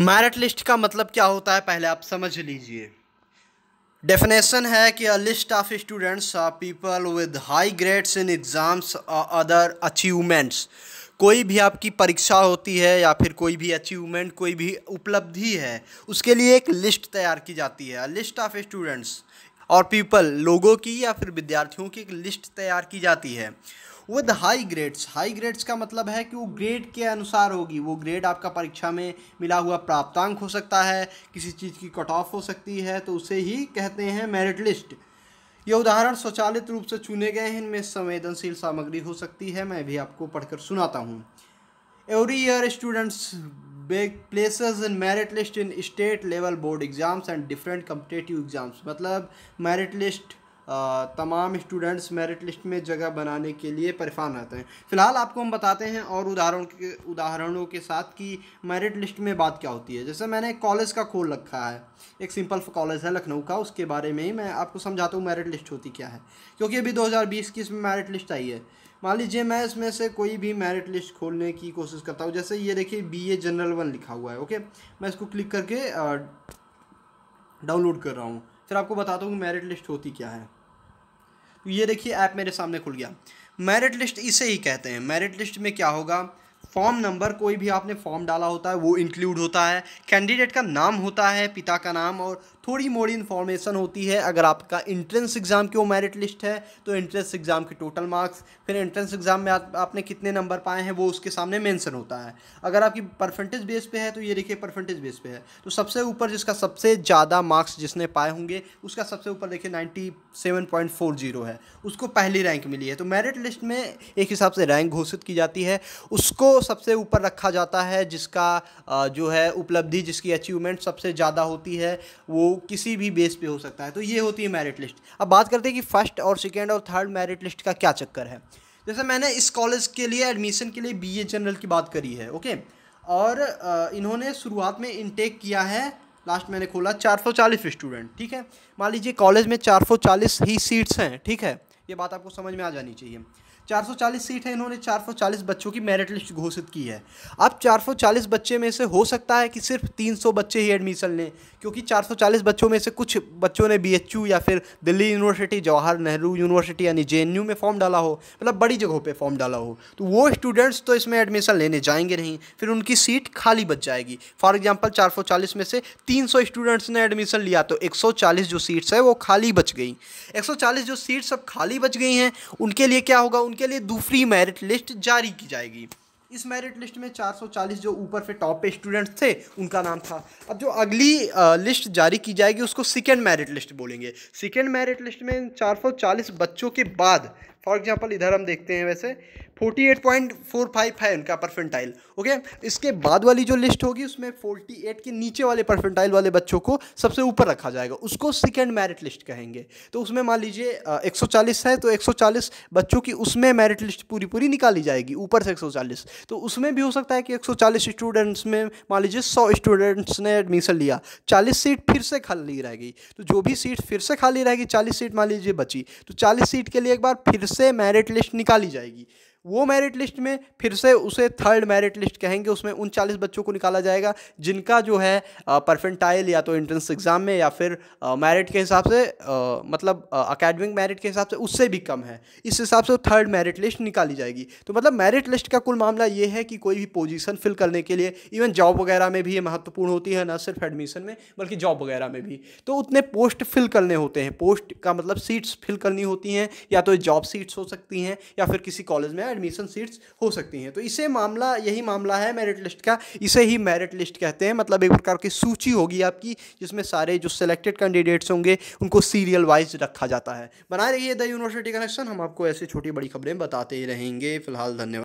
merit list का मतलब क्या होता है पहले आप समझ लीजिए डेफिनेशन है कि a list of students or people with high grades in exams other achievements कोई भी आपकी परीक्षा होती है या फिर कोई भी अचीवमेंट कोई भी उपलब्धि है उसके लिए एक लिस्ट तैयार की जाती है लिस्ट ऑफ स्टूडेंट्स और पीपल लोगों की या फिर विद्यार्थियों की एक लिस्ट तैयार की जाती है with high grades high grades का मतलब है कि वो ग्रेड के अनुसार होगी वो ग्रेड आपका परीक्षा में मिला हुआ प्राप्तांक हो सकता है किसी चीज़ की कट ऑफ हो सकती है तो उसे ही कहते हैं मेरिट लिस्ट ये उदाहरण स्वचालित रूप से चुने गए हैं इनमें संवेदनशील सामग्री हो सकती है मैं भी आपको पढ़कर सुनाता हूँ every year students beg places in merit list in state level board exams and different competitive exams मतलब मेरिट लिस्ट तमाम स्टूडेंट्स मेरिट लिस्ट में जगह बनाने के लिए परेशान रहते हैं फ़िलहाल आपको हम बताते हैं और उदाहरण के उदाहरणों के साथ कि मेरिट लिस्ट में बात क्या होती है जैसे मैंने एक कॉलेज का खोल रखा है एक सिंपल कॉलेज है लखनऊ का उसके बारे में ही मैं आपको समझाता हूँ मेरिट लिस्ट होती क्या है क्योंकि अभी दो हज़ार बीस की इसमें मेरिट लिस्ट आई है मान लीजिए मैं इसमें से कोई भी मेरिट लिस्ट खोलने की कोशिश करता हूँ जैसे ये देखिए बी ए जनरल वन लिखा हुआ है ओके मैं इसको क्लिक करके डाउनलोड कर रहा हूँ फिर आपको बताता हूँ मेरिट लिस्ट होती क्या है ये देखिए ऐप मेरे सामने खुल गया मेरिट लिस्ट इसे ही कहते हैं मेरिट लिस्ट में क्या होगा फॉर्म नंबर कोई भी आपने फॉर्म डाला होता है वो इंक्लूड होता है कैंडिडेट का नाम होता है पिता का नाम और थोड़ी मोड़ी इन्फॉर्मेशन होती है अगर आपका इंट्रेंस एग्ज़ाम की वो मेरिट लिस्ट है तो इंट्रेंस एग्ज़ाम के टोटल मार्क्स फिर इंट्रेंस एग्ज़ाम में आप, आपने कितने नंबर पाए हैं वो उसके सामने मेंशन होता है अगर आपकी परसेंटेज बेस पे है तो ये देखिए परसेंटेज बेस पे है तो सबसे ऊपर जिसका सबसे ज़्यादा मार्क्स जिसने पाए होंगे उसका सबसे ऊपर देखिए नाइन्टी है उसको पहली रैंक मिली है तो मेरिट लिस्ट में एक हिसाब से रैंक घोषित की जाती है उसको सबसे ऊपर रखा जाता है जिसका जो है उपलब्धि जिसकी अचीवमेंट सबसे ज़्यादा होती है वो किसी भी बेस पे हो सकता है तो ये होती है मेरिट लिस्ट अब बात करते हैं कि फर्स्ट और सेकेंड और थर्ड मेरिट लिस्ट का क्या चक्कर है जैसे मैंने इस कॉलेज के लिए एडमिशन के लिए बी जनरल की बात करी है ओके और इन्होंने शुरुआत में इनटेक किया है लास्ट मैंने खोला 440 स्टूडेंट ठीक है मान लीजिए कॉलेज में 440 ही सीट्स हैं ठीक है ये बात आपको समझ में आ जानी चाहिए 440 सीट है इन्होंने 440 बच्चों की मेरिट लिस्ट घोषित की है अब 440 बच्चे में से हो सकता है कि सिर्फ 300 बच्चे ही एडमिशन लें क्योंकि 440 बच्चों में से कुछ बच्चों ने बी या फिर दिल्ली यूनिवर्सिटी जवाहर नेहरू यूनिवर्सिटी यानी जे में फॉर्म डाला हो मतलब बड़ी जगहों पर फॉर्म डाला हो तो वो स्टूडेंट्स तो इसमें एडमिशन लेने जाएंगे नहीं फिर उनकी सीट खाली बच जाएगी फॉर एग्जाम्पल चार में से तीन स्टूडेंट्स ने एडमिशन लिया तो एक जो सीट्स है वो खाली बच गई एक जो सीट्स अब खाली बच गई हैं उनके लिए क्या होगा उनके लिए दूसरी मेरिट लिस्ट जारी की जाएगी इस मेरिट लिस्ट में 440 जो ऊपर से टॉप पे स्टूडेंट्स थे उनका नाम था अब जो अगली लिस्ट जारी की जाएगी उसको सेकेंड मेरिट लिस्ट बोलेंगे सेकेंड मेरिट लिस्ट में 440 बच्चों के बाद फॉर एग्जांपल इधर हम देखते हैं वैसे 48.45 है उनका परसेंटाइल ओके इसके बाद वाली जो लिस्ट होगी उसमें 48 के नीचे वाले परसेंटाइल वाले बच्चों को सबसे ऊपर रखा जाएगा उसको सेकेंड मेरिट लिस्ट कहेंगे तो उसमें मान लीजिए 140 है तो 140 बच्चों की उसमें मेरिट लिस्ट पूरी पूरी निकाली जाएगी ऊपर से 140 तो उसमें भी हो सकता है कि 140 स्टूडेंट्स में मान लीजिए सौ स्टूडेंट्स ने एडमिशन लिया चालीस सीट फिर से खाली रह गई तो जो भी सीट फिर से खाली रहेगी चालीस सीट मान लीजिए बची तो चालीस सीट के लिए एक बार फिर से मेरिट लिस्ट निकाली जाएगी वो मेरिट लिस्ट में फिर से उसे थर्ड मेरिट लिस्ट कहेंगे उसमें उन चालीस बच्चों को निकाला जाएगा जिनका जो है परफेंटाइल या तो एंट्रेंस एग्ज़ाम में या फिर मेरिट के हिसाब से आ, मतलब अकेडमिक मेरिट के हिसाब से उससे भी कम है इस हिसाब से थर्ड मेरिट लिस्ट निकाली जाएगी तो मतलब मेरिट लिस्ट का कुल मामला ये है कि कोई भी पोजिशन फिल करने के लिए इवन जॉब वगैरह में भी ये महत्वपूर्ण होती है ना सिर्फ एडमिशन में बल्कि जॉब वगैरह में भी तो उतने पोस्ट फिल करने होते हैं पोस्ट का मतलब सीट्स फिल करनी होती हैं या तो जॉब सीट्स हो सकती हैं या फिर किसी कॉलेज में एडमिशन सीट्स हो सकती हैं तो इसे मामला यही मामला है मेरिट लिस्ट का इसे ही मेरिट लिस्ट कहते हैं मतलब एक प्रकार की सूची होगी आपकी जिसमें सारे जो सिलेक्टेड कैंडिडेट्स होंगे उनको सीरियल वाइज रखा जाता है बनाए रही है द यूनिवर्सिटी कनेक्शन हम आपको ऐसी छोटी बड़ी खबरें बताते ही रहेंगे फिलहाल धन्यवाद